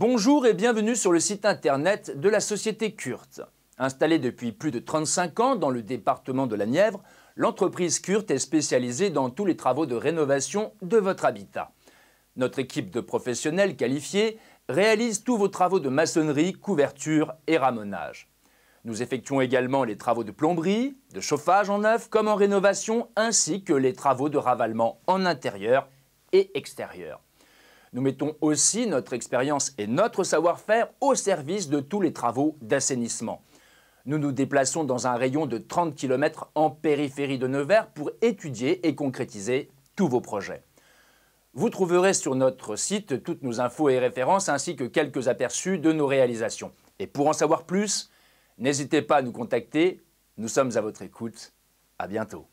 Bonjour et bienvenue sur le site internet de la société Kurt. Installée depuis plus de 35 ans dans le département de la Nièvre, l'entreprise kurte est spécialisée dans tous les travaux de rénovation de votre habitat. Notre équipe de professionnels qualifiés réalise tous vos travaux de maçonnerie, couverture et ramonage. Nous effectuons également les travaux de plomberie, de chauffage en neuf comme en rénovation, ainsi que les travaux de ravalement en intérieur et extérieur. Nous mettons aussi notre expérience et notre savoir-faire au service de tous les travaux d'assainissement. Nous nous déplaçons dans un rayon de 30 km en périphérie de Nevers pour étudier et concrétiser tous vos projets. Vous trouverez sur notre site toutes nos infos et références ainsi que quelques aperçus de nos réalisations. Et pour en savoir plus, n'hésitez pas à nous contacter. Nous sommes à votre écoute. À bientôt.